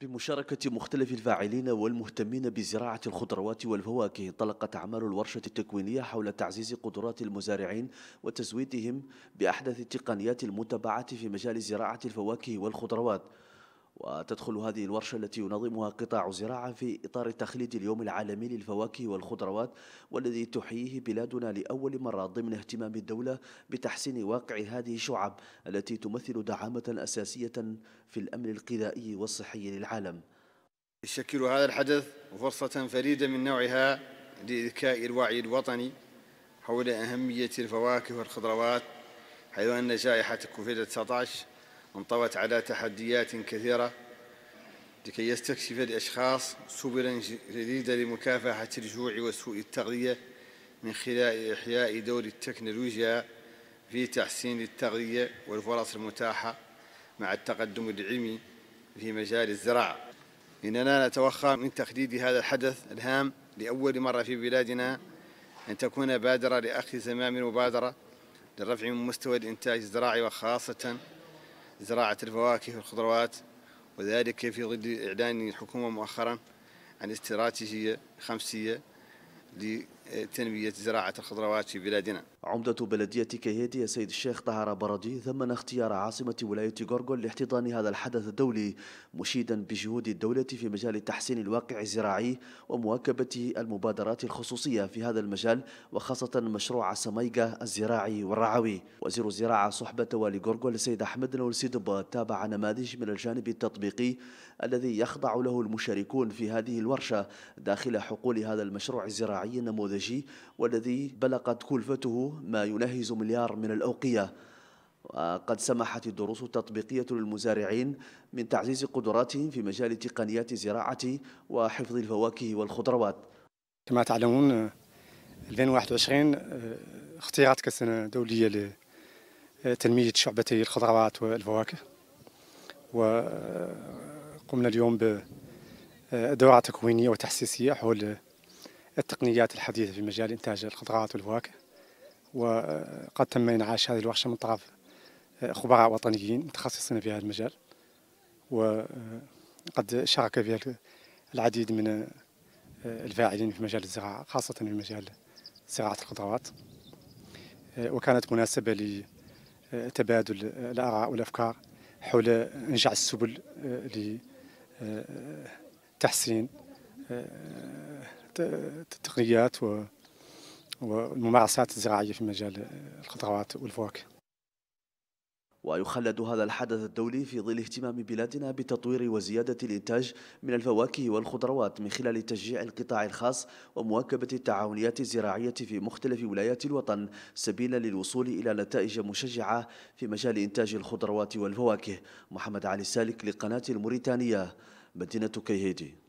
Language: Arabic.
بمشاركة مختلف الفاعلين والمهتمين بزراعة الخضروات والفواكه انطلقت أعمال الورشة التكوينية حول تعزيز قدرات المزارعين وتزويدهم بأحدث التقنيات المتبعة في مجال زراعة الفواكه والخضروات وتدخل هذه الورشة التي ينظمها قطاع زراعة في إطار تخليد اليوم العالمي للفواكه والخضروات والذي تحييه بلادنا لأول مرة ضمن اهتمام الدولة بتحسين واقع هذه الشعب التي تمثل دعامة أساسية في الأمن الغذائي والصحي للعالم يشكل هذا الحدث فرصة فريدة من نوعها لإذكاء الوعي الوطني حول أهمية الفواكه والخضروات حيث أن جائحة كوفيد 19 انطوت على تحديات كثيرة لكي يستكشف الأشخاص سبلا جديدة لمكافحة الجوع وسوء التغذية من خلال إحياء دور التكنولوجيا في تحسين التغذية والفرص المتاحة مع التقدم العلمي في مجال الزراعة إننا نتوخى من تخليد هذا الحدث الهام لأول مرة في بلادنا أن تكون بادرة لأخذ زمام المبادرة للرفع من مستوى الإنتاج الزراعي وخاصة زراعة الفواكه والخضروات وذلك في ظل إعلان الحكومة مؤخرا عن استراتيجية خمسية تنمية زراعة الخضروات في بلادنا عمدة بلدية كيهيدي سيد الشيخ طهر بردي ثمن اختيار عاصمة ولاية غورغول لاحتضان هذا الحدث الدولي مشيدا بجهود الدولة في مجال تحسين الواقع الزراعي ومواكبة المبادرات الخصوصية في هذا المجال وخاصة مشروع سميقة الزراعي والرعوي وزير الزراعة صحبة والي غورغول السيد أحمد نور سيدبا تابع نماذج من الجانب التطبيقي الذي يخضع له المشاركون في هذه الورشة داخل حقول هذا المشروع الزراعي النموذجي الخارجي والذي بلغت كلفته ما يناهز مليار من الأوقية وقد سمحت الدروس التطبيقية للمزارعين من تعزيز قدراتهم في مجال تقنيات زراعة وحفظ الفواكه والخضروات كما تعلمون 2021 آه، اختيرت كسنة دولية لتنمية شعبتي الخضروات والفواكه وقمنا اليوم بدورة تكوينية وتحسيسية حول التقنيات الحديثة في مجال إنتاج الخضروات والفواكه وقد تم إنعاش هذه الورشة من طرف آه، خبراء وطنيين متخصصين في هذا المجال وقد آه، شارك فيها العديد من آه، الفاعلين في مجال الزراعة خاصة في مجال زراعة الخضروات وكانت مناسبة لتبادل الآراء والأفكار حول أنجع السبل لتحسين التقنيات والممارسات الزراعية في مجال الخضروات والفواكه ويخلد هذا الحدث الدولي في ظل اهتمام بلادنا بتطوير وزيادة الإنتاج من الفواكه والخضروات من خلال تشجيع القطاع الخاص ومواكبة التعاونيات الزراعية في مختلف ولايات الوطن سبيلا للوصول إلى نتائج مشجعة في مجال إنتاج الخضروات والفواكه محمد علي سالك لقناة الموريتانية مدينة كيهيدي